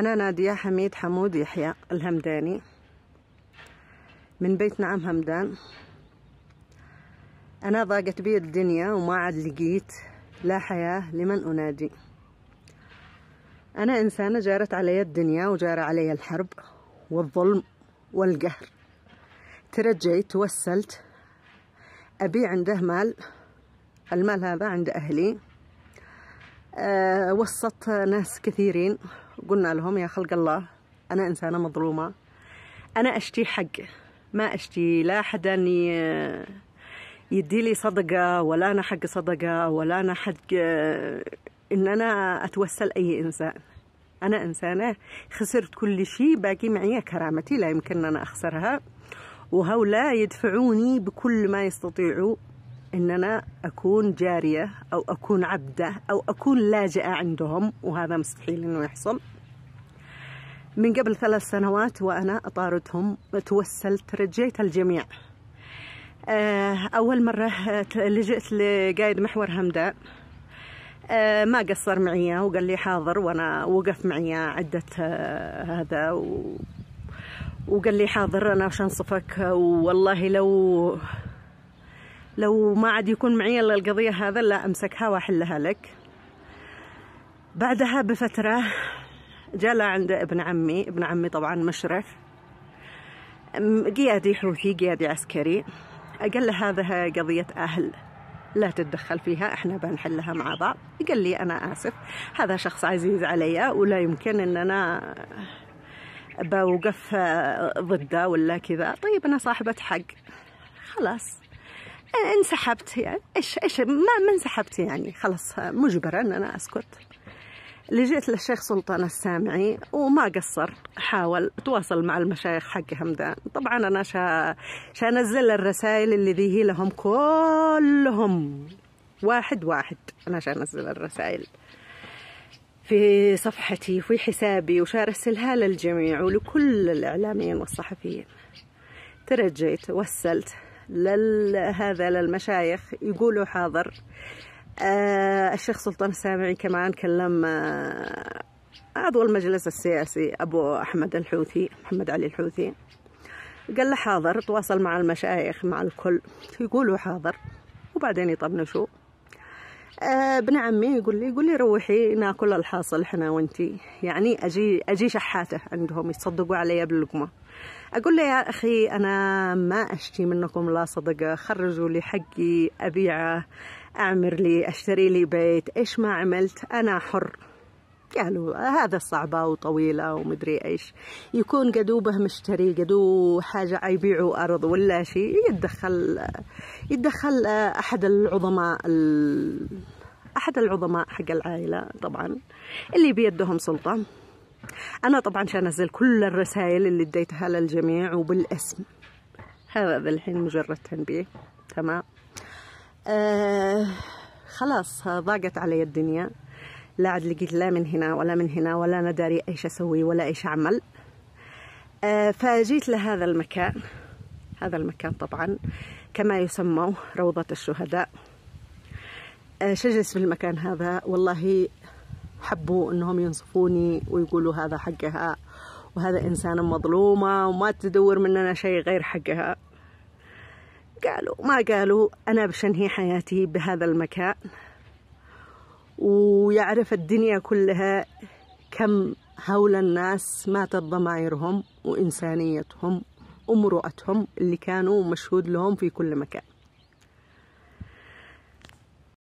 أنا نادية حميد حمود يحيى الهمداني من بيت نعم همدان أنا ضاقت بي الدنيا وما عاد لقيت لا حياة لمن أنادي أنا إنسانة جارت علي الدنيا وجار علي الحرب والظلم والقهر ترجيت توسلت أبي عنده مال المال هذا عند أهلي أه وسط ناس كثيرين قلنا لهم يا خلق الله أنا إنسانة مظلومة أنا أشتي حق ما أشتي لا حدا آه، يدي لي صدقة ولا أنا حق صدقة ولا أنا حق آه، إن أنا أتوسل أي إنسان أنا إنسانة خسرت كل شيء باقي معي كرامتي لا يمكن أنا أخسرها وهؤلاء يدفعوني بكل ما يستطيعوا ان انا اكون جاريه او اكون عبده او اكون لاجئه عندهم وهذا مستحيل انه يحصل من قبل ثلاث سنوات وانا اطاردهم توسلت رجيت الجميع آه، اول مره آه، لجئت لقايد محور همداء آه، ما قصر معي وقال لي حاضر وانا وقف معي عده هذا وقال لي حاضر انا شنصفك والله لو لو ما عاد يكون معي الا القضيه هذا لا امسكها واحلها لك بعدها بفتره جلى عند ابن عمي ابن عمي طبعا مشرف قيادي حوثي قيادي عسكري قال له هذا قضية أهل لا تتدخل فيها احنا بنحلها مع بعض قال لي أنا آسف هذا شخص عزيز علي ولا يمكن أن أنا بوقف ضده ولا كذا طيب أنا صاحبة حق خلاص انسحبت يعني ايش ايش ما, ما انسحبت يعني خلاص مجبرة ان انا اسكت لجيت للشيخ سلطان السامعي وما قصر حاول تواصل مع المشايخ حق همدان طبعا انا شا شانزل الرسائل اللي ذي لهم كلهم واحد واحد انا شانزل الرسائل في صفحتي وفي حسابي وشارسلها للجميع ولكل الاعلاميين والصحفيين ترجيت وسلت هذا للمشايخ يقولوا حاضر آه الشيخ سلطان السامعي كمان كلم آه عضو المجلس السياسي أبو أحمد الحوثي محمد علي الحوثي قال له حاضر تواصل مع المشايخ مع الكل يقولوا حاضر وبعدين يطنشوا آه، ابن عمي يقول لي يقول لي روحي ناكل الحاصل حنا وانتي يعني اجي اجي شحاته عندهم يصدقوا علي باللقمه اقول له يا اخي انا ما اشتي منكم لا صدقه خرجوا لي حقي ابيعه اعمر لي اشتري لي بيت ايش ما عملت انا حر قالوا هذا صعبة وطويلة ومدري إيش يكون قدوبه مشتري قدو حاجة يبيعوا أرض ولا شيء يتدخل يتدخل أحد العظماء أحد العظماء حق العائلة طبعا اللي بيدهم سلطة أنا طبعا شانزل كل الرسائل اللي اديتها للجميع وبالاسم هذا الحين مجرد تنبيه تمام آه خلاص ضاقت علي الدنيا لا عاد لقيت لا من هنا ولا من هنا ولا انا داري ايش اسوي ولا ايش اعمل آه، فجيت لهذا المكان هذا المكان طبعا كما يسمى روضة الشهداء آه، شجلس في المكان هذا والله حبوا انهم ينصفوني ويقولوا هذا حقها وهذا إنسانة مظلومة وما تدور مننا شيء غير حقها قالوا ما قالوا أنا بشنهي حياتي بهذا المكان ويعرف الدنيا كلها كم هول الناس ماتت ضمايرهم وإنسانيتهم ومرؤتهم اللي كانوا مشهود لهم في كل مكان